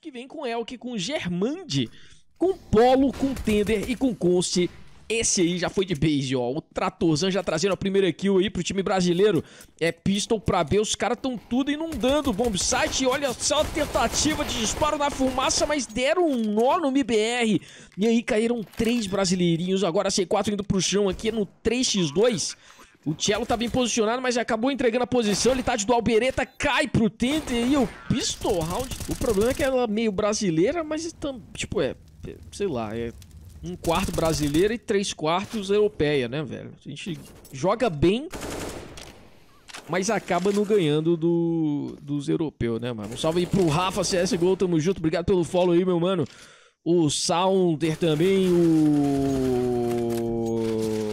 que vem com Elk, com Germande, com Polo, com Tender e com Const. Esse aí já foi de base, ó. O Tratorzan já trazendo a primeira kill aí pro time brasileiro. É pistol pra B, os caras tão tudo inundando o bombsite. Olha só a tentativa de disparo na fumaça, mas deram um nó no MBR. E aí caíram três brasileirinhos, agora C4 indo pro chão aqui no 3x2. O Cello tá bem posicionado, mas acabou entregando a posição. Ele tá de dual bereta, cai pro Tente e o pistol round. O problema é que ela é meio brasileira, mas tipo, é, é, sei lá, é um quarto brasileira e três quartos europeia, né, velho? A gente joga bem, mas acaba não ganhando do, dos europeus, né, mano? Um salve aí pro Rafa CSGO, tamo junto. Obrigado pelo follow aí, meu mano. O Sounder também, o...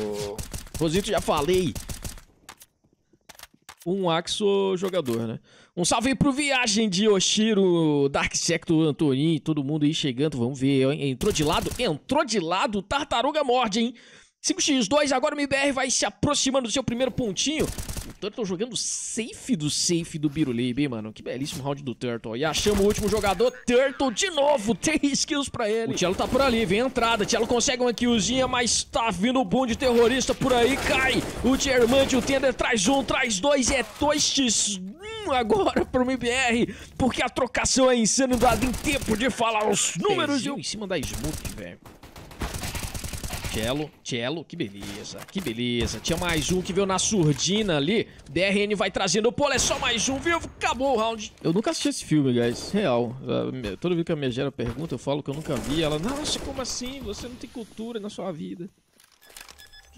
Fosito, já falei. Um Axo jogador, né? Um salve aí pro Viagem de Oshiro, Dark Sector, Antonin, todo mundo aí chegando. Vamos ver, hein? Entrou de lado, entrou de lado, tartaruga morde, hein? 5x2, agora o MBR vai se aproximando do seu primeiro pontinho. O então, Turtle jogando safe do safe do hein, mano. Que belíssimo round do Turtle. E achamos o último jogador, Turtle, de novo. 3 kills pra ele. O Tielo tá por ali, vem a entrada. Tielo consegue uma killzinha, mas tá vindo um boom de terrorista por aí. Cai o Diamante, o Tender traz um, traz dois. É 2x1 agora pro MBR, porque a trocação é insana. Não dá nem tempo de falar os números. em cima da Smoke, velho. Cello, Cello, que beleza, que beleza. Tinha mais um que veio na surdina ali. DRN vai trazendo. Pô, é só mais um vivo. Acabou o round. Eu nunca assisti esse filme, guys. Real. Todo vez que a minha gera pergunta, eu falo que eu nunca vi. Ela, nossa, como assim? Você não tem cultura na sua vida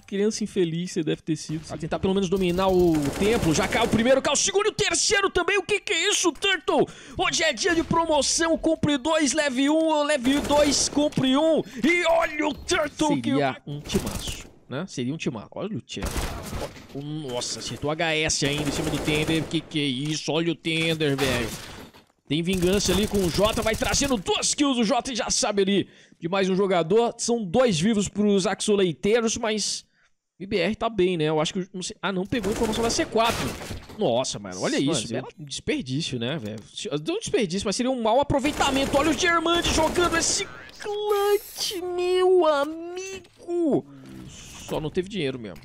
criança infeliz você deve ter sido. Vai tentar pelo menos dominar o templo. Já cai o primeiro, cai o segundo e o terceiro também. O que que é isso, Turtle? Hoje é dia de promoção. Compre dois, leve um. Leve dois, compre um. E olha o Turtle Seria que... um timaço, né? Seria um timaço. Olha o Tchelo. Oh, nossa, acertou HS ainda em cima do Tender. Que que é isso? Olha o Tender, velho. Tem vingança ali com o Jota, vai trazendo duas kills o Jota já sabe ali de mais um jogador. São dois vivos para os axoleiteiros, mas IBR tá bem, né? Eu acho que. Não sei... Ah, não, pegou a informação da C4. Nossa, mano, olha isso. Mano, eu... desperdício, né, velho? Não desperdício, mas seria um mau aproveitamento. Olha o Germante jogando esse clutch, meu amigo. Só não teve dinheiro mesmo.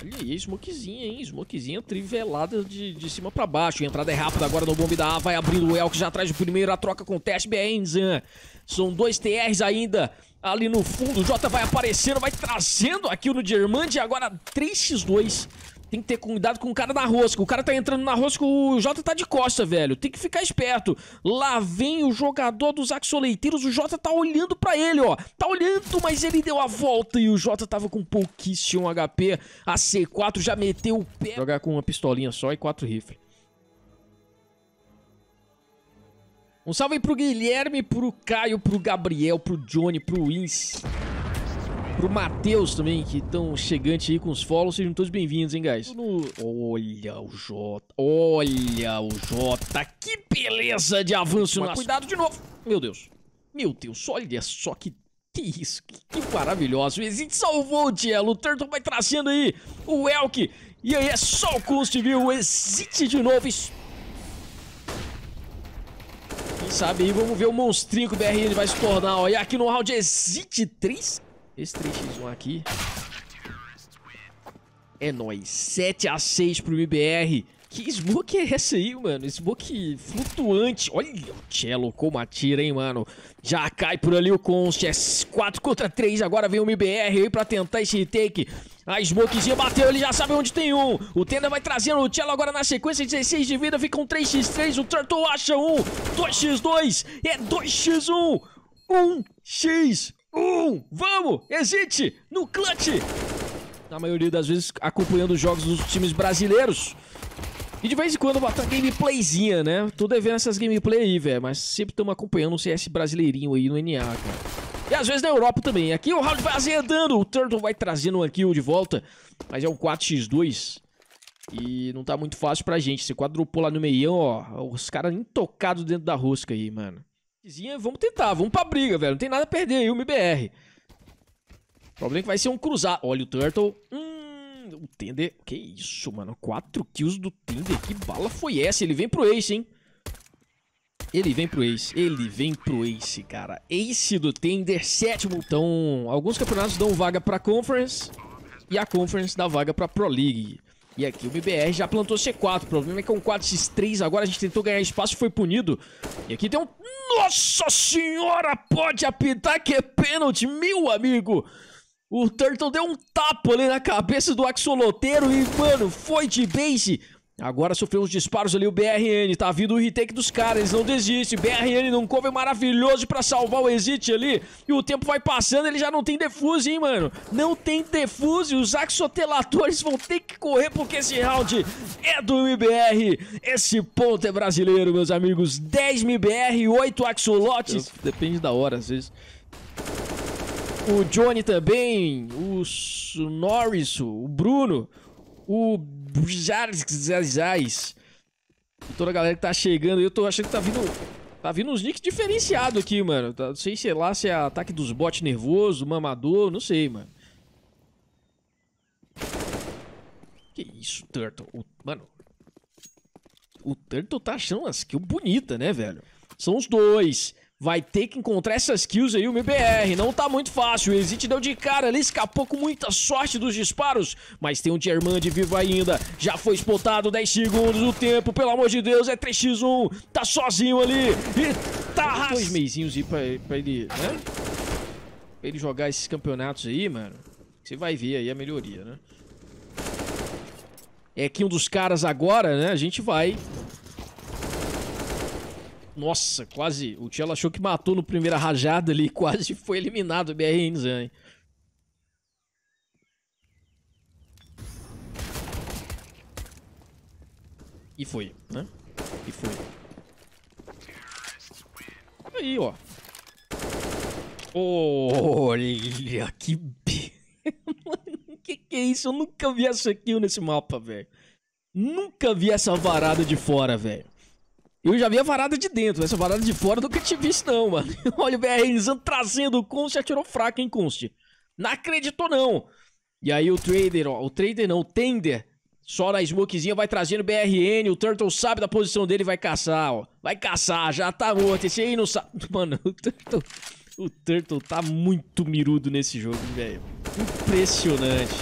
Olha aí, smokezinha, hein? Smokezinha trivelada de, de cima pra baixo. A entrada é rápida agora no bombe da A. Vai abrindo o Elk já atrás do primeiro. A troca acontece. Zan. São dois TRs ainda ali no fundo. O Jota vai aparecendo, vai trazendo aqui no e Agora 3x2. Tem que ter cuidado com o cara na rosca. O cara tá entrando na rosca, o Jota tá de costa, velho. Tem que ficar esperto. Lá vem o jogador dos Axoleiteiros. O Jota tá olhando pra ele, ó. Tá olhando, mas ele deu a volta e o Jota tava com pouquíssimo HP. A C4 já meteu o pé. Jogar com uma pistolinha só e quatro rifles. Um salve aí pro Guilherme, pro Caio, pro Gabriel, pro Johnny, pro Wins, pro Matheus também, que estão chegando aí com os follows. Sejam todos bem-vindos, hein, guys. No... Olha o Jota, olha o Jota, que beleza de avanço. Mas nas... cuidado de novo. Meu Deus, meu Deus, olha só que que isso, que, que maravilhoso. O Exit salvou o Tielo. O Turtle vai trazendo aí o Elk. E aí é só o Const, viu? O Exit de novo sabe? E vamos ver o monstrinho que o BRN vai se tornar, ó. E aqui no round existe 3. Esse 3x1 aqui. É nóis. 7x6 pro MBR. Que smoke é essa aí, mano? Smoke flutuante. Olha o Cello como atira, hein, mano? Já cai por ali o Const. É 4 contra 3. Agora vem o MBR aí pra tentar esse retake. A Smokezinha bateu, ele já sabe onde tem um. O Tenda vai trazendo o Cello agora na sequência. 16 de vida, fica um 3x3. O Turtle acha um. 2x2. É 2x1. 1x1. Vamos! Existe! No clutch! Na maioria das vezes acompanhando os jogos dos times brasileiros. E de vez em quando bota gameplayzinha, né? Tô devendo essas gameplay aí, velho. Mas sempre estamos acompanhando o CS brasileirinho aí no NA, cara. E às vezes na Europa também. Aqui o round vai azedando. O Turtle vai trazendo uma kill de volta. Mas é um 4x2. E não tá muito fácil pra gente. Se quadrupou lá no meião, ó. Os caras intocados dentro da rosca aí, mano. Vamos tentar, vamos pra briga, velho. Não tem nada a perder aí, o MBR. O problema é que vai ser um cruzar. Olha o Turtle. Hum, o Tender... Que isso, mano. 4 kills do Tender. Que bala foi essa? Ele vem pro Ace, hein? Ele vem pro Ace, ele vem pro Ace, cara. Ace do Tender, sétimo. Então, alguns campeonatos dão vaga pra Conference e a Conference dá vaga pra Pro League. E aqui o BBR já plantou C4. O problema é que é um 4x3. Agora a gente tentou ganhar espaço e foi punido. E aqui tem um... Nossa senhora, pode apitar que é pênalti, meu amigo! O Turtle deu um tapa ali na cabeça do axoloteiro e, mano, foi de base. Agora sofreu uns disparos ali o BRN, tá vindo o retake dos caras, eles não desistem, BRN num cover maravilhoso pra salvar o Exit ali, e o tempo vai passando, ele já não tem defuse, hein, mano? Não tem defuse, os Axotelatores vão ter que correr porque esse round é do MBR, esse ponto é brasileiro, meus amigos, 10 MBR, 8 axolotes, depende da hora, às vezes o Johnny também, o Norris, o Bruno, o Jarzais, toda a galera que tá chegando. Eu tô achando que tá vindo, tá vindo uns nicks diferenciados aqui, mano. Tá, não sei, sei lá, se é ataque dos bots nervoso, mamador, não sei, mano. Que isso, Turtle. O, mano, o Turtle tá achando umas kills bonitas, né, velho? São os dois. Vai ter que encontrar essas kills aí, o MBR. Não tá muito fácil. O Exit deu de cara ali, escapou com muita sorte dos disparos. Mas tem um Germand vivo ainda. Já foi spotado 10 segundos do tempo. Pelo amor de Deus, é 3x1. Tá sozinho ali. E tá... Dois meizinhos aí pra, pra ele, né? Pra ele jogar esses campeonatos aí, mano. Você vai ver aí a melhoria, né? É que um dos caras agora, né? A gente vai nossa, quase. O Tchelo achou que matou no primeira rajada ali. Quase foi eliminado o hein? E foi, né? E foi. Aí, ó. Olha que... Mano, que que é isso? Eu nunca vi essa kill nesse mapa, velho. Nunca vi essa varada de fora, velho. Eu já vi a varada de dentro, essa varada de fora eu nunca tinha visto não, mano. Olha o BRN trazendo o Const, atirou fraco, hein, Const. Não acreditou não. E aí o Trader, ó, o Trader não, o Tender, só na smokezinha vai trazendo BRN, o Turtle sabe da posição dele vai caçar, ó. Vai caçar, já tá morto, esse aí não sabe... Mano, o Turtle... O Turtle tá muito mirudo nesse jogo, velho. Impressionante.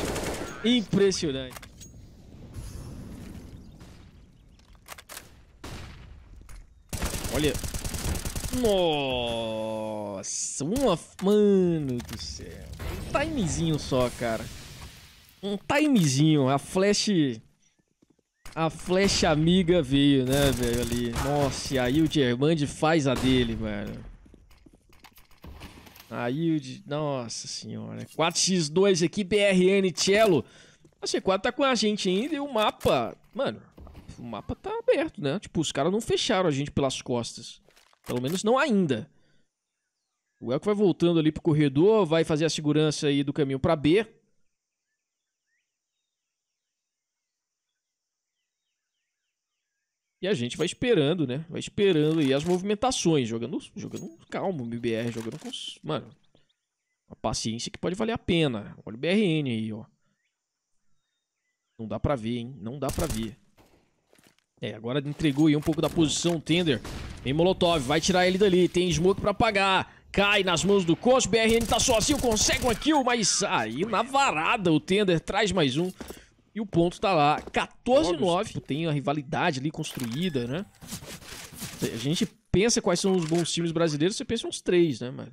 Impressionante. Olha. Nossa, uma... Mano do céu. Um timezinho só, cara. Um timezinho. A flash... A flecha amiga veio, né, velho, ali. Nossa, e aí o Germand faz a dele, mano. Aí o... De... Nossa senhora. 4x2 aqui, BRN Cello. A C4 tá com a gente ainda e o mapa... Mano, o mapa tá aberto, né? Tipo, os caras não fecharam a gente pelas costas. Pelo menos não ainda. O Elk vai voltando ali pro corredor, vai fazer a segurança aí do caminho pra B. E a gente vai esperando, né? Vai esperando aí as movimentações, jogando, jogando calmo, MBR, jogando com. Mano, A paciência que pode valer a pena. Olha o BRN aí, ó. Não dá pra ver, hein? Não dá pra ver. É, agora entregou aí um pouco da posição o Tender. Vem Molotov, vai tirar ele dali. Tem Smoke pra pagar. Cai nas mãos do Cos. BRN tá sozinho, consegue uma kill, mas aí na varada o Tender traz mais um. E o ponto tá lá, 14-9. Tem a rivalidade ali construída, né? A gente pensa quais são os bons times brasileiros, você pensa uns três, né, mano?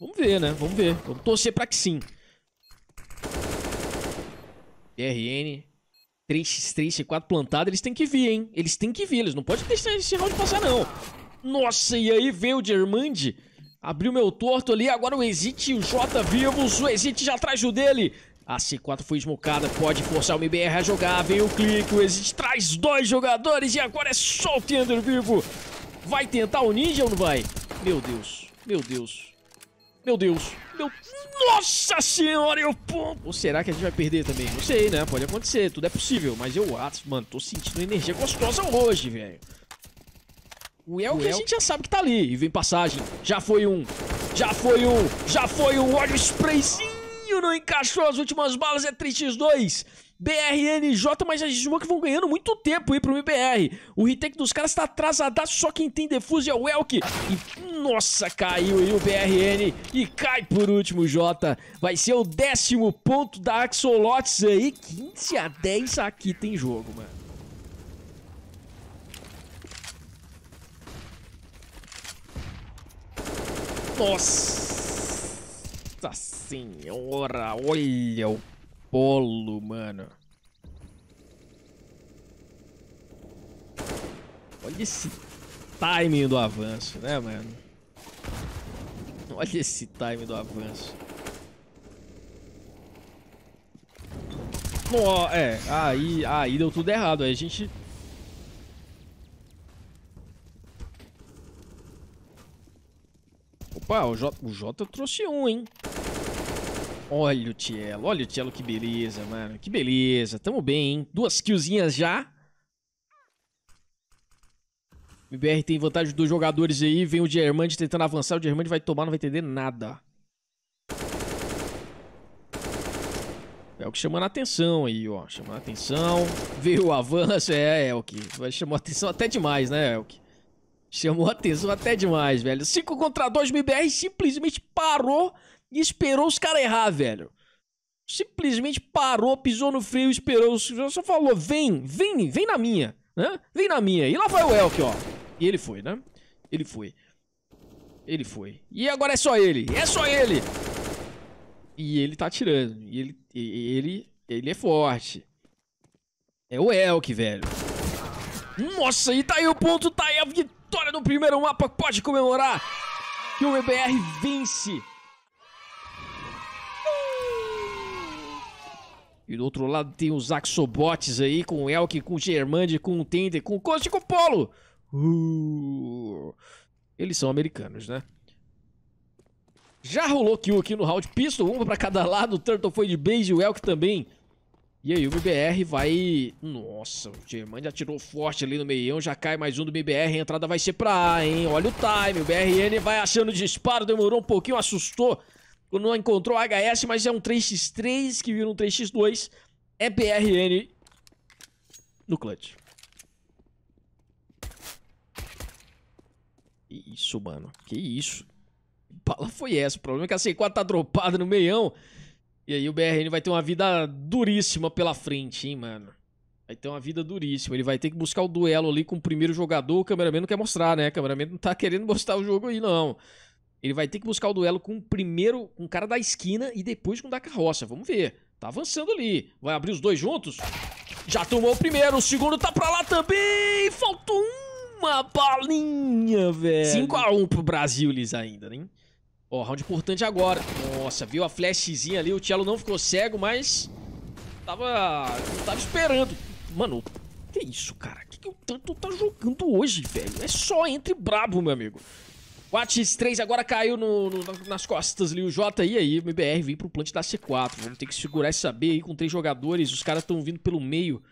Vamos ver, né? Vamos ver. Vamos torcer pra que sim. BRN 3x3, C4 plantado, eles têm que vir, hein? Eles têm que vir, eles não podem deixar esse round passar, não. Nossa, e aí veio o Germandi. Abriu meu torto ali, agora o Exit e o J vivos. O Exit já atrás do dele. A C4 foi esmocada, pode forçar o MBR a jogar. Vem o clique, o Exit traz dois jogadores e agora é só o Tender vivo. Vai tentar o Ninja ou não vai? Meu Deus, meu Deus. Meu Deus. Meu... Nossa senhora, eu... Ou será que a gente vai perder também? Não sei, né? Pode acontecer, tudo é possível. Mas eu, ah, mano, tô sentindo energia gostosa hoje, velho. O El que a gente já sabe que tá ali. E vem passagem. Já foi um. Já foi um. Já foi um. Olha o sprayzinho. Não encaixou as últimas balas. É 3x2. BRNJ, mas as Juma vão ganhando muito tempo aí pro MBR. O retake dos caras tá atrasadaço, só quem tem defuse é o Elk. E, nossa, caiu aí o BRN. E cai por último, Jota. Vai ser o décimo ponto da Axolotes aí. 15 a 10 aqui tem jogo, mano. Nossa senhora, olha o polo, mano. Olha esse timing do avanço, né, mano? Olha esse timing do avanço. Ó, é, aí, aí deu tudo errado. Aí a gente Opa, o J, o Jota trouxe um, hein? Olha o Tielo, olha o Tielo, que beleza, mano. Que beleza, tamo bem, hein? Duas killzinhas já. O MBR tem vantagem dos jogadores aí. Vem o Diamante tentando avançar. O Diamante vai tomar, não vai entender nada. É o que chamando a atenção aí, ó. Chamando a atenção. Veio o avanço. É, que, é, Chamou a atenção até demais, né, Elk? Chamou a atenção até demais, velho. 5 contra 2, MBR simplesmente parou e esperou os caras errar, velho. Simplesmente parou, pisou no freio, esperou só falou: "Vem, vem, vem na minha", né? Vem na minha. E lá vai o Elk, ó. E ele foi, né? Ele foi. Ele foi. E agora é só ele. É só ele. E ele tá atirando. E ele ele ele é forte. É o Elk, velho. Nossa, e tá aí o ponto, tá aí a vitória no primeiro mapa. Pode comemorar que o EBR vence E do outro lado tem os Axobots aí, com o Elk, com o Germande, com o Tender, com o Coast e com o Polo. Uh, eles são americanos, né? Já rolou kill aqui no round pistol, uma pra cada lado. O Turtle foi de base, o Elk também. E aí o BBR vai... Nossa, o Germande atirou forte ali no meião. Já cai mais um do BBR. A entrada vai ser pra A, hein? Olha o time. O BRN vai achando disparo. Demorou um pouquinho, assustou. Quando não encontrou HS, mas é um 3x3 que vira um 3x2. É PRN no clutch. Que isso, mano. Que isso. Que bala foi essa? O problema é que a C4 tá dropada no meião. E aí o BRN vai ter uma vida duríssima pela frente, hein, mano. Vai ter uma vida duríssima. Ele vai ter que buscar o duelo ali com o primeiro jogador. O cameraman não quer mostrar, né? O cameraman não tá querendo mostrar o jogo aí, não. Ele vai ter que buscar o duelo com o primeiro, com o cara da esquina e depois com o da carroça. Vamos ver. Tá avançando ali. Vai abrir os dois juntos? Já tomou o primeiro, o segundo tá pra lá também. Faltou uma balinha, velho. 5x1 pro Brasil, Liz, ainda, né? Ó, round importante agora. Nossa, viu a flashzinha ali. O Tielo não ficou cego, mas... Tava... tava esperando. Mano, que isso, cara? O que, que o Tanto tá jogando hoje, velho? É só entre brabo, meu amigo x 3 agora caiu no, no, nas costas ali o J E aí, o MBR vem pro plant da C4. Vamos ter que segurar essa B aí com três jogadores. Os caras estão vindo pelo meio.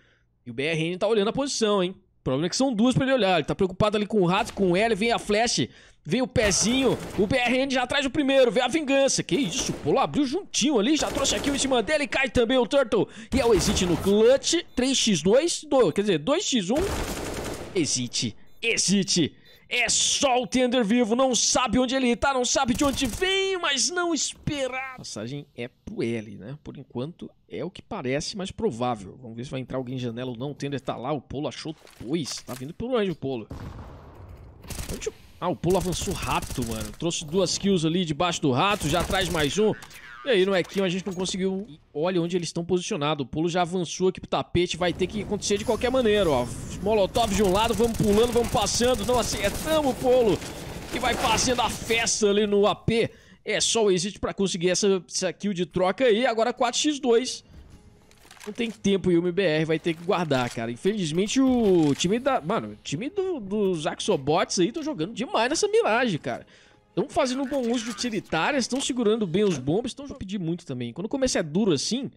E o BRN tá olhando a posição, hein? O problema é que são duas pra ele olhar. Ele tá preocupado ali com o rato, com o L. Vem a flash, vem o pezinho. O BRN já atrás o primeiro. Vem a vingança. Que isso, Polo abriu juntinho ali. Já trouxe aqui o em cima dele. cai também o Turtle. E é o Exit no clutch. 3x2. quer dizer, 2x1. Exit. Exit. É só o Tender vivo, não sabe onde ele tá, não sabe de onde vem, mas não esperar. A passagem é pro L, né? Por enquanto é o que parece mais provável. Vamos ver se vai entrar alguém em janela ou não. O Tender tá lá, o Polo achou dois. Tá vindo por onde o Polo? Ah, o Polo avançou rápido, mano. Trouxe duas kills ali debaixo do rato, já traz mais um. E aí, no Equinho, a gente não conseguiu... Olha onde eles estão posicionados. O pulo já avançou aqui pro tapete. Vai ter que acontecer de qualquer maneira, ó. Molotov de um lado, vamos pulando, vamos passando. Não acertamos o Polo E vai fazendo a festa ali no AP. É só o exit pra conseguir essa, essa kill de troca aí. Agora 4x2. Não tem tempo e o MBR vai ter que guardar, cara. Infelizmente, o time da... Mano, o time do, dos Axobots aí estão jogando demais nessa miragem, cara. Estão fazendo um bom uso de utilitárias, estão segurando bem os bombas, estão pedindo muito também. Quando o começo é duro assim,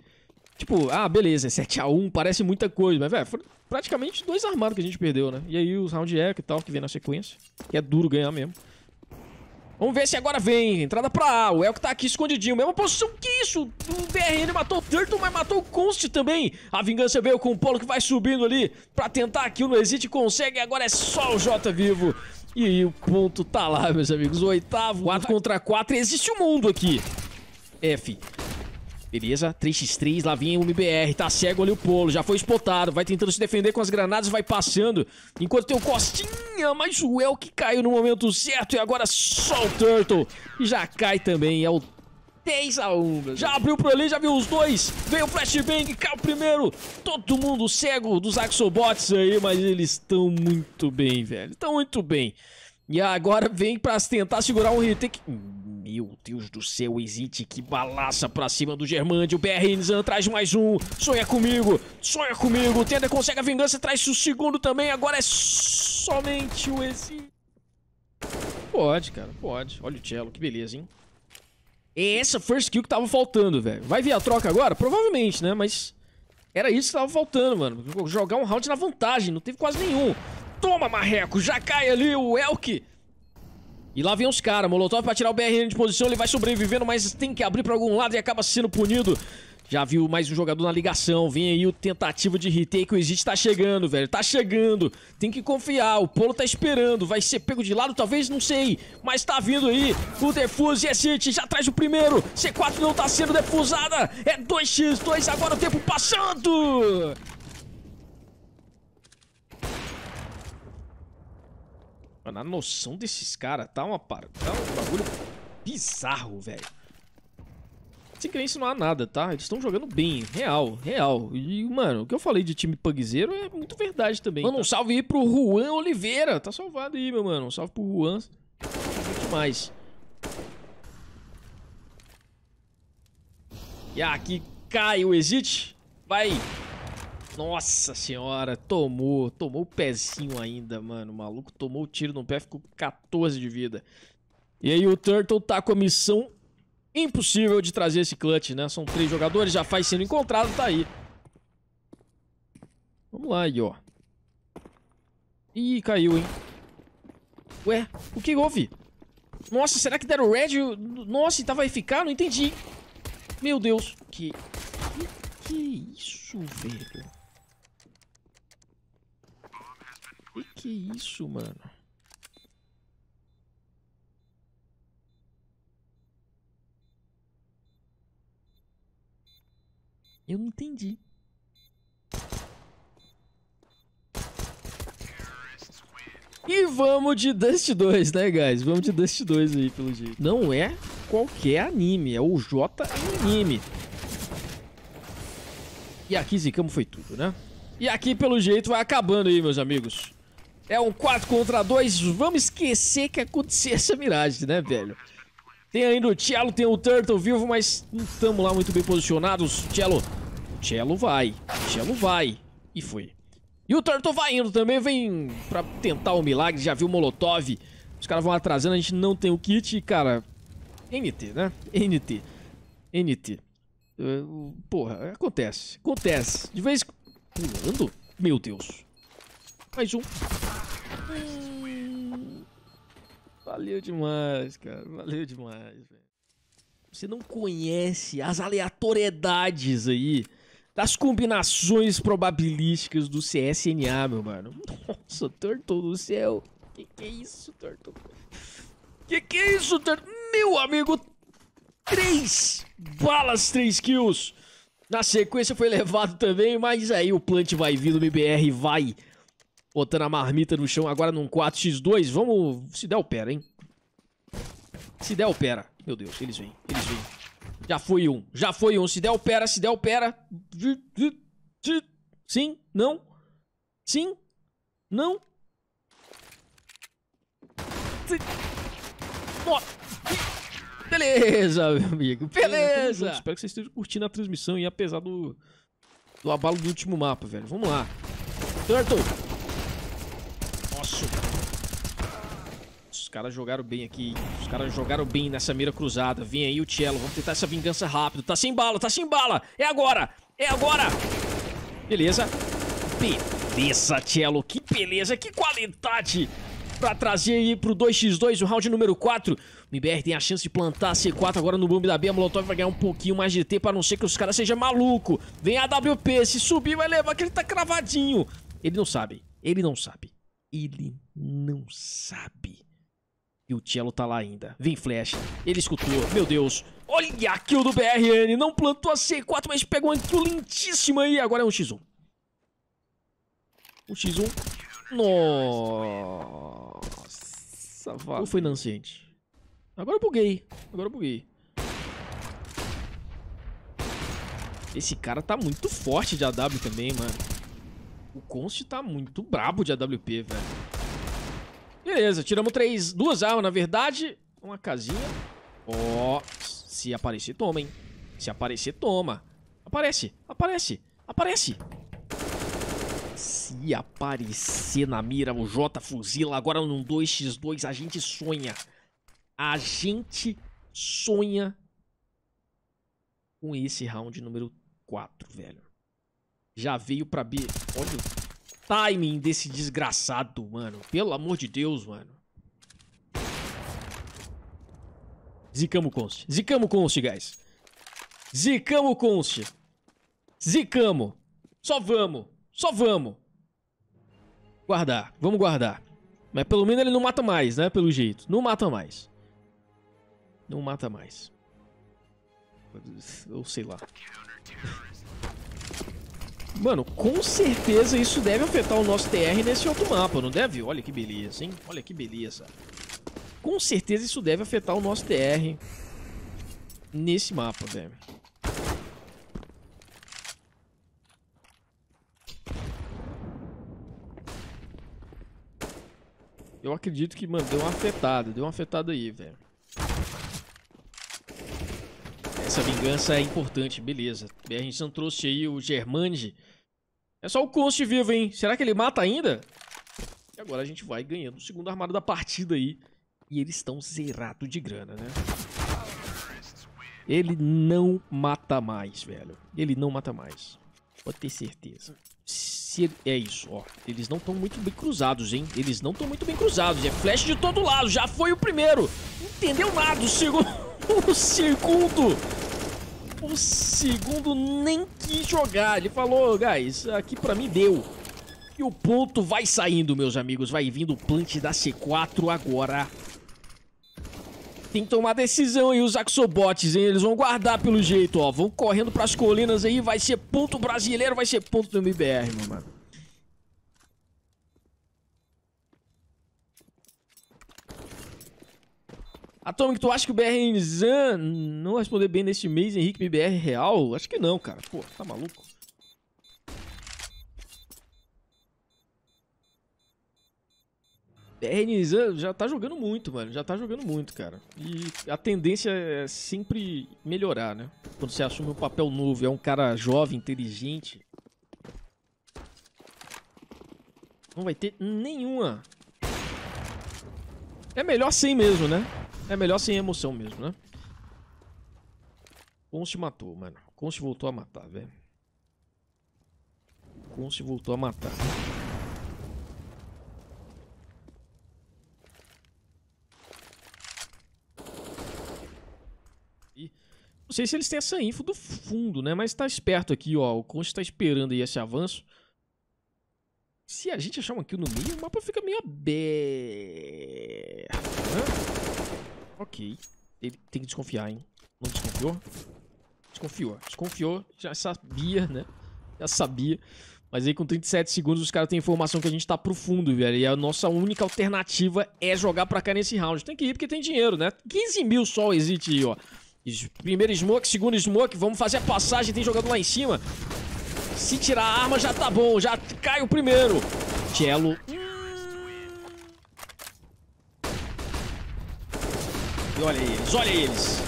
tipo, ah, beleza, 7x1, é parece muita coisa, mas, velho, foram praticamente dois armados que a gente perdeu, né? E aí os round eco e tal, que vem na sequência, que é duro ganhar mesmo. Vamos ver se agora vem. Entrada pra A. O Elk tá aqui escondidinho. Mesma posição que isso. O DRN matou o Turtle, mas matou o Const também. A vingança veio com o Polo que vai subindo ali pra tentar aquilo. No Exit consegue. Agora é só o Jota vivo. E aí o ponto tá lá, meus amigos. O oitavo, 4 contra 4. Existe um mundo aqui. F. Beleza, 3x3, lá vem o MBR, tá cego ali o Polo, já foi espotado, vai tentando se defender com as granadas, vai passando, enquanto tem o Costinha, mas o El que caiu no momento certo e agora só o Turtle, já cai também, é o 3x1. Já abriu por ali, já viu os dois. Veio o flashbang, caiu o primeiro. Todo mundo cego dos Axobots aí, mas eles estão muito bem, velho. Estão muito bem. E agora vem pra tentar segurar um retake. Meu Deus do céu, Exit que balaça pra cima do Germande. O BR traz mais um. Sonha comigo, sonha comigo. Tenta, consegue a vingança, traz o segundo também. Agora é somente o Exit. Pode, cara, pode. Olha o cello, que beleza, hein? É essa first kill que tava faltando, velho. Vai vir a troca agora? Provavelmente, né? Mas era isso que tava faltando, mano. Jogar um round na vantagem. Não teve quase nenhum. Toma, marreco. Já cai ali o Elk. E lá vem os caras. Molotov pra tirar o BRN de posição. Ele vai sobrevivendo, mas tem que abrir pra algum lado e acaba sendo punido já viu mais um jogador na ligação. Vem aí o tentativo de retake. O Exit tá chegando, velho. Tá chegando. Tem que confiar. O Polo tá esperando. Vai ser pego de lado, talvez, não sei. Mas tá vindo aí. O Defuse e Exit é já traz o primeiro. C4 não tá sendo defusada. É 2x2 agora o tempo passando. Mano, a noção desses caras tá uma Tá um bagulho bizarro, velho sem não há nada, tá? Eles estão jogando bem, real, real. E, mano, o que eu falei de time panguezeiro é muito verdade também. Mano, tá? um salve aí pro Juan Oliveira. Tá salvado aí, meu mano. Um salve pro Juan. Muito demais. E aqui cai o Exit. Vai. Nossa senhora, tomou. Tomou o pezinho ainda, mano. O maluco tomou o tiro no pé, ficou 14 de vida. E aí o Turtle tá com a missão Impossível de trazer esse clutch, né? São três jogadores, já faz sendo encontrado, tá aí. Vamos lá aí, ó. Ih, caiu, hein? Ué, o que houve? Nossa, será que deram red? Nossa, tava ficar Não entendi. Meu Deus, que... Que, que isso, velho? Que que é isso, mano? Eu não entendi. E vamos de Dust 2, né, guys? Vamos de Dust 2 aí, pelo jeito. Não é qualquer anime, é o J anime. E aqui zicamos foi tudo, né? E aqui, pelo jeito, vai acabando aí, meus amigos. É um 4 contra 2. Vamos esquecer que aconteceu essa miragem, né, velho? Tem ainda o Cello, tem o Turtle vivo, mas não estamos lá muito bem posicionados. Cello Cello vai. Cello vai. E foi. E o Turtle vai indo também, vem pra tentar o milagre, já viu o Molotov. Os caras vão atrasando, a gente não tem o kit e, cara... NT, né? NT. NT. Eh, porra, acontece. Acontece. De vez... Pulando? Meu Deus. Mais um. Hum, valeu demais, cara. Valeu demais, velho. Você não conhece as aleatoriedades aí das combinações probabilísticas do CSNA, meu mano. Nossa, torto do céu. Que que é isso, torto, Que que é isso, torto? Meu amigo, três balas, três kills. Na sequência foi levado também, mas aí o plant vai vindo, o MBR vai botando a marmita no chão agora num 4x2. Vamos, se der o pera, hein? Se der o pera. Meu Deus, eles vêm, eles vêm. Já foi um. Já foi um. Se der, opera. Se der, opera. Sim. Não. Sim. Não. Beleza, meu amigo. Beleza. Espero que vocês estejam curtindo a transmissão e apesar do, do abalo do último mapa, velho. Vamos lá. Turtle. caras jogaram bem aqui. Os caras jogaram bem nessa mira cruzada. Vem aí o Cello. Vamos tentar essa vingança rápido. Tá sem bala, tá sem bala. É agora. É agora. Beleza. Beleza, Cello. Que beleza, que qualidade. Pra trazer aí pro 2x2 o round número 4. O MBR tem a chance de plantar a C4 agora no bombe da B. A Molotov vai ganhar um pouquinho mais de T a não ser que os caras sejam maluco. Vem a WP. Se subir, vai levar, que ele tá cravadinho. Ele não sabe. Ele não sabe ele não sabe. E o Cello tá lá ainda. Vem flash. Ele escutou. Meu Deus. Olha a kill do BRN. Não plantou a C4, mas pegou uma kill lentíssima. E agora é um X1. Um X1. Nossa. Ou foi Nanciente? Agora eu buguei. Agora eu buguei. Esse cara tá muito forte de AW também, mano. O Const tá muito brabo de AWP, velho. Beleza, tiramos três, duas armas, na verdade. Uma casinha. Ó, oh, se aparecer, toma, hein. Se aparecer, toma. Aparece, aparece, aparece. Se aparecer na mira, o J fuzila. Agora num 2x2, a gente sonha. A gente sonha com esse round número 4, velho. Já veio pra B. Olha o timing desse desgraçado, mano. Pelo amor de Deus, mano. Zicamos Conste. Zicamo Zicamos o guys. Zicamos Conste. Zicamos. Só vamos. Só vamos. Guardar. Vamos guardar. Mas pelo menos ele não mata mais, né? Pelo jeito. Não mata mais. Não mata mais. Ou sei lá. Mano, com certeza isso deve afetar o nosso TR nesse outro mapa, não deve? Olha que beleza, hein? Olha que beleza. Com certeza isso deve afetar o nosso TR nesse mapa, velho. Eu acredito que, mano, deu uma afetada, deu uma afetada aí, velho. Essa vingança é importante, beleza. A gente não trouxe aí o Germande. É só o Const vivo, hein? Será que ele mata ainda? E agora a gente vai ganhando o segundo armado da partida aí. E eles estão zerados de grana, né? Ele não mata mais, velho. Ele não mata mais. Pode ter certeza. Ele... É isso, ó. Eles não estão muito bem cruzados, hein? Eles não estão muito bem cruzados. É flash de todo lado. Já foi o primeiro. Entendeu nada o segundo. O segundo o segundo nem quis jogar. Ele falou, guys, aqui pra mim deu. E o ponto vai saindo, meus amigos. Vai vindo o plant da C4 agora. Tem que tomar decisão aí os Axobots, hein? Eles vão guardar pelo jeito, ó. Vão correndo pras colinas aí. Vai ser ponto brasileiro, vai ser ponto do MBR, meu mano. Atomic, tu acha que o BR Zan não responder bem neste mês, Henrique BR real? Acho que não, cara. Pô, tá maluco? BR Zan já tá jogando muito, mano. Já tá jogando muito, cara. E a tendência é sempre melhorar, né? Quando você assume um papel novo, é um cara jovem, inteligente. Não vai ter nenhuma. É melhor sem, mesmo, né? É melhor sem emoção mesmo, né? Conce matou, mano. Conce voltou a matar, velho. Conce voltou a matar. E... Não sei se eles têm essa info do fundo, né? Mas tá esperto aqui, ó. O Conce tá esperando aí esse avanço. Se a gente achar uma kill no meio, o mapa fica meio aberto, né? Ok. Ele tem que desconfiar, hein? Não desconfiou? Desconfiou. Desconfiou. Já sabia, né? Já sabia. Mas aí com 37 segundos os caras têm informação que a gente tá pro fundo, velho. E a nossa única alternativa é jogar pra cá nesse round. Tem que ir porque tem dinheiro, né? 15 mil só existe aí, ó. Primeiro smoke, segundo smoke. Vamos fazer a passagem. Tem jogado lá em cima. Se tirar a arma já tá bom. Já cai o primeiro. Cello. E olha eles, olha eles.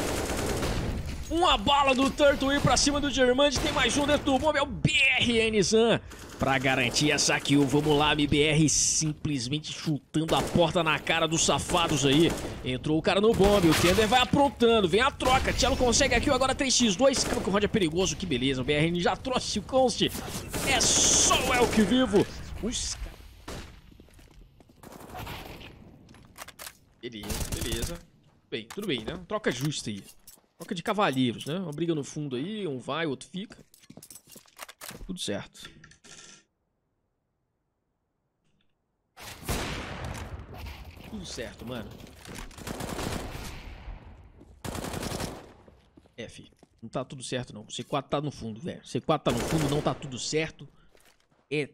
Uma bala do Turtle pra cima do Germand. Tem mais um dentro do bombe. É o BRN Zan. Pra garantir essa kill, vamos lá, MBR simplesmente chutando a porta na cara dos safados aí. Entrou o cara no bombe, o Tender vai aprontando, vem a troca, Tchelo consegue a kill, agora 3x2, cara, que o round é perigoso, que beleza, o BRN já trouxe o conste, é só o Elk vivo. Os... Beleza, beleza. Bem, tudo bem, né? Troca justa aí. Troca de cavaleiros né? Uma briga no fundo aí, um vai, outro fica. Tudo certo. Tudo certo, mano. É, F. Não tá tudo certo, não. C4 tá no fundo, velho. C4 tá no fundo, não tá tudo certo. É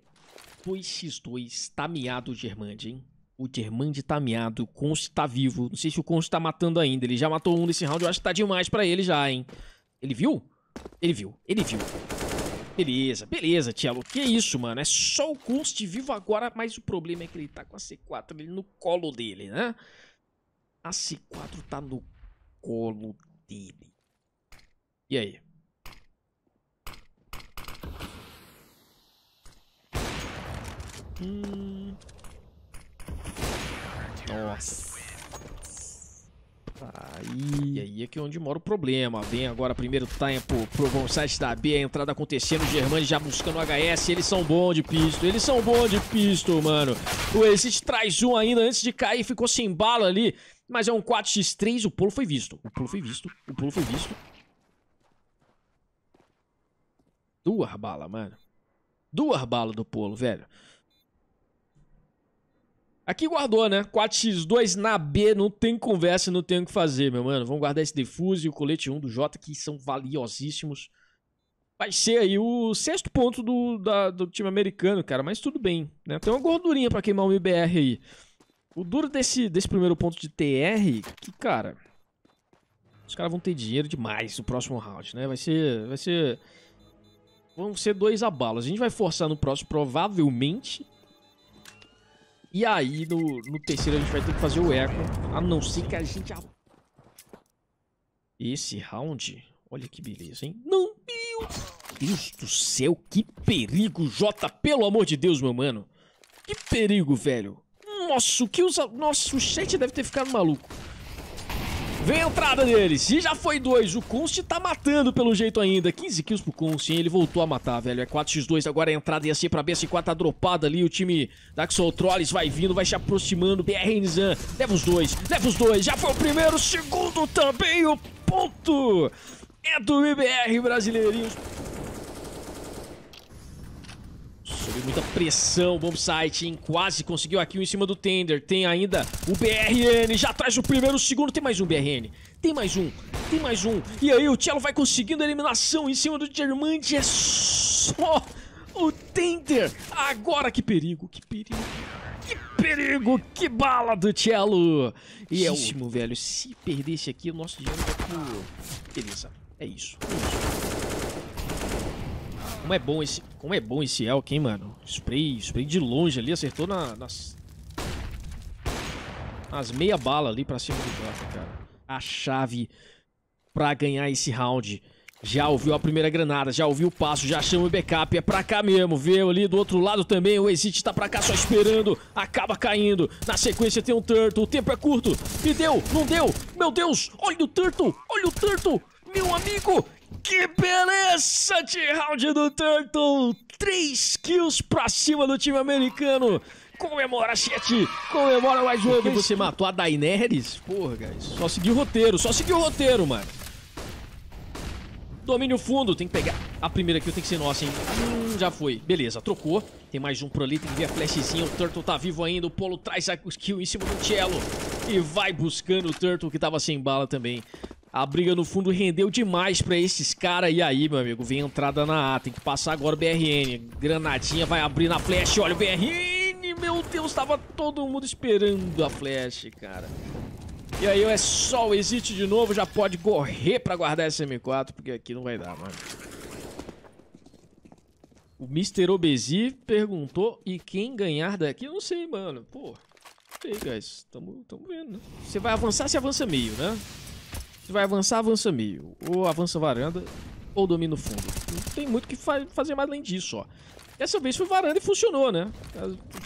2x2, tá miado o Germande, hein? O Germande tá meado, o Const tá vivo. Não sei se o Const tá matando ainda. Ele já matou um nesse round, eu acho que tá demais pra ele já, hein. Ele viu? Ele viu, ele viu. Beleza, beleza, Tielo. Que isso, mano? É só o Const vivo agora, mas o problema é que ele tá com a C4 no colo dele, né? A C4 tá no colo dele. E aí? Hum... Nossa. Aí, aí é que é onde mora o problema. Vem agora primeiro tempo pro bom site da B. A entrada acontecendo. Germani já buscando o HS. Eles são bons de pisto. Eles são bons de pisto, mano. O Exit traz um ainda antes de cair. Ficou sem bala ali. Mas é um 4x3. O pulo foi visto. O pulo foi visto. O pulo foi visto. Duas balas, mano. Duas balas do polo, velho. Aqui guardou, né? 4x2 na B, não tem conversa, não tem o que fazer, meu mano. Vamos guardar esse defuso e o colete 1 do Jota, que são valiosíssimos. Vai ser aí o sexto ponto do, da, do time americano, cara, mas tudo bem, né? Tem uma gordurinha pra queimar um IBR aí. O duro desse, desse primeiro ponto de TR, que, cara... Os caras vão ter dinheiro demais no próximo round, né? Vai ser... Vai ser... Vão ser dois abalos. A gente vai forçar no próximo, provavelmente e aí, no, no terceiro, a gente vai ter que fazer o eco. A não ser que a gente... Esse round... Olha que beleza, hein? Não, meu Deus do céu, que perigo, Jota. Pelo amor de Deus, meu mano. Que perigo, velho. Nossa, o que os... Nossa, o chat deve ter ficado maluco. Vem a entrada deles e já foi dois, o Const tá matando pelo jeito ainda. 15 kills pro Const, hein? Ele voltou a matar, velho. É 4x2, agora a entrada ia ser pra BS4. tá dropada ali. O time da Axol Trolls vai vindo, vai se aproximando. BRNZAN. leva os dois, leva os dois. Já foi o primeiro, o segundo também. O ponto é do IBR brasileirinho. Sob muita pressão, bom site, hein? Quase conseguiu aqui em cima do Tender. Tem ainda o BRN, já atrás do primeiro, o segundo. Tem mais um BRN. Tem mais um, tem mais um. E aí o Cello vai conseguindo a eliminação em cima do Germante. É só o Tender. Agora que perigo, que perigo. Que perigo, que bala do Cello. E é o velho. Se perdesse aqui, o nosso dinheiro vai pro... Beleza, é isso. É isso. Como é bom esse, como é bom esse elk, hein, mano? Spray, spray de longe ali, acertou na, nas... Nas meia bala ali pra cima do Dota, cara. A chave pra ganhar esse round. Já ouviu a primeira granada, já ouviu o passo, já chama o backup, é pra cá mesmo, veio ali do outro lado também, o Exit tá pra cá só esperando, acaba caindo, na sequência tem um Turtle, o tempo é curto, e deu, não deu, meu Deus, olha o Turtle, olha o Turtle, meu amigo, que beleza de round do Turtle! 3 kills pra cima do time americano. Comemora, chat! Comemora mais um! Porque você matou a Daenerys? Porra, guys. Só seguir o roteiro, só seguir o roteiro, mano. Domínio fundo, tem que pegar. A primeira kill tem que ser nossa, hein? Hum, já foi. Beleza, trocou. Tem mais um por ali, tem que ver a flashzinha. O Turtle tá vivo ainda. O Polo traz a kill em cima do Cello. E vai buscando o Turtle que tava sem bala também. A briga no fundo rendeu demais para esses caras. E aí, meu amigo, vem entrada na A. Tem que passar agora o BRN. Granadinha vai abrir na flash. Olha o BRN. Meu Deus, tava todo mundo esperando a flash, cara. E aí é só o exit de novo. Já pode correr para guardar essa M4, porque aqui não vai dar, mano. O Mr. Obesi perguntou, e quem ganhar daqui? Eu não sei, mano. Pô, e aí, guys, tamo, tamo vendo, né? Você vai avançar, você avança meio, né? Se vai avançar, avança meio. Ou avança varanda, ou domina o fundo. Não tem muito o que fa fazer mais além disso, ó. Dessa vez foi varanda e funcionou, né?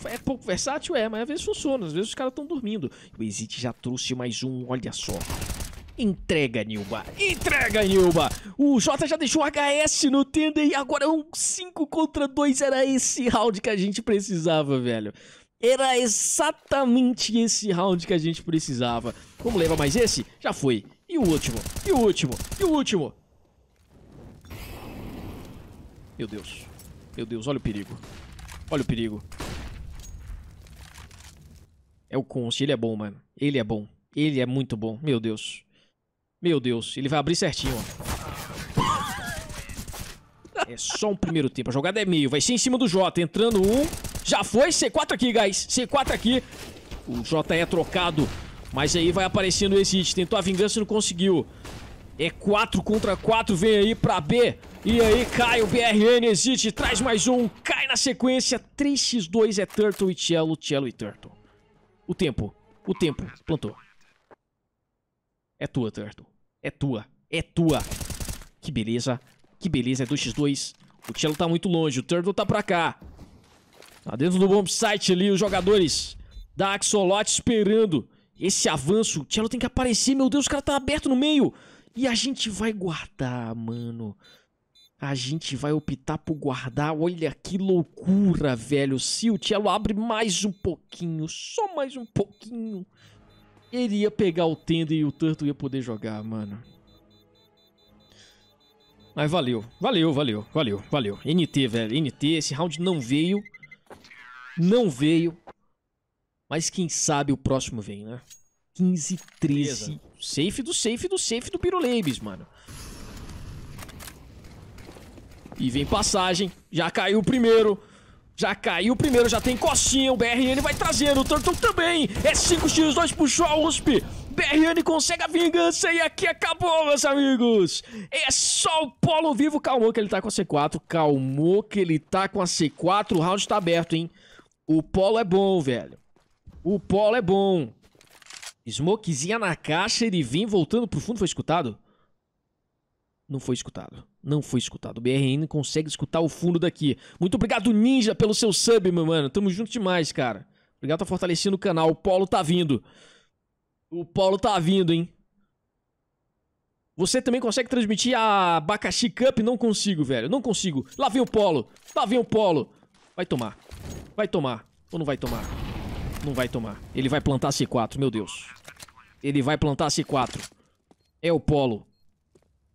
É pouco versátil, é, mas às vezes funciona. Às vezes os caras estão dormindo. O Exit já trouxe mais um, olha só. Entrega, Nilba. Entrega, Nilba. O Jota já deixou HS no tender e agora é um 5 contra 2. Era esse round que a gente precisava, velho. Era exatamente esse round que a gente precisava. Vamos levar mais esse? Já foi. E o último. E o último. E o último. Meu Deus. Meu Deus, olha o perigo. Olha o perigo. É o Const, ele é bom, mano. Ele é bom. Ele é muito bom. Meu Deus. Meu Deus, ele vai abrir certinho, ó. É só um primeiro tempo. A jogada é meio. Vai ser em cima do Jota. Entrando um. Já foi. C4 aqui, guys. C4 aqui. O Jota é trocado mas aí vai aparecendo o Exit. Tentou a vingança, não conseguiu. É 4 contra 4, vem aí pra B. E aí cai o BRN, Exit, traz mais um. Cai na sequência. 3x2 é Turtle e Cello, Cello e Turtle. O tempo, o tempo, plantou. É tua, Turtle. É tua, é tua. Que beleza, que beleza, é 2x2. O Cello tá muito longe, o Turtle tá pra cá. Tá dentro do bomb site ali, os jogadores da Axolot esperando. Esse avanço, o Cello tem que aparecer. Meu Deus, o cara tá aberto no meio. E a gente vai guardar, mano. A gente vai optar por guardar. Olha que loucura, velho. Se o Cello abre mais um pouquinho, só mais um pouquinho, ele ia pegar o Tender e o Turtle ia poder jogar, mano. Mas valeu, valeu, valeu, valeu, valeu. NT, velho, NT. Esse round não veio. Não veio. Mas quem sabe o próximo vem, né? 15, 13. Beleza. Safe do safe do safe do Piruleibes, mano. E vem passagem. Já caiu o primeiro. Já caiu o primeiro, já tem costinha. O BRN vai trazendo. O Turtle também. É 5x, 2 puxou a USP. BRN consegue a vingança e aqui acabou, meus amigos. É só o Polo Vivo. Calmou que ele tá com a C4. Calmou que ele tá com a C4. O round tá aberto, hein? O Polo é bom, velho. O polo é bom. Smokezinha na caixa, ele vem voltando pro fundo. Foi escutado? Não foi escutado. Não foi escutado. O BRN consegue escutar o fundo daqui. Muito obrigado, Ninja, pelo seu sub, meu mano. Tamo junto demais, cara. Obrigado por fortalecendo o canal. O Polo tá vindo. O Polo tá vindo, hein? Você também consegue transmitir a Abacaxi Cup? Não consigo, velho. Não consigo. Lá vem o Polo. Lá vem o Polo. Vai tomar. Vai tomar. Ou não vai tomar? Não vai tomar. Ele vai plantar C4, meu Deus. Ele vai plantar C4. É o polo.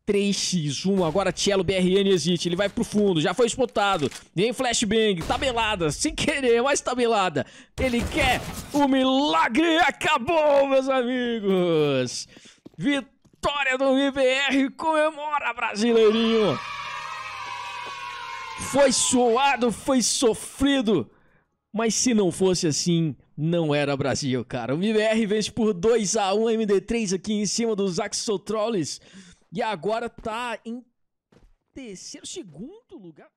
3x1, agora Cello BRN existe, ele vai pro fundo, já foi spotado, vem flashbang, tabelada, tá sem querer, mas tabelada, tá ele quer o milagre, acabou meus amigos, vitória do IBR, comemora brasileirinho, foi suado, foi sofrido, mas se não fosse assim, não era Brasil, cara. O MBR vence por 2 a 1 MD3 aqui em cima dos Axotroles. E agora tá em terceiro, segundo lugar.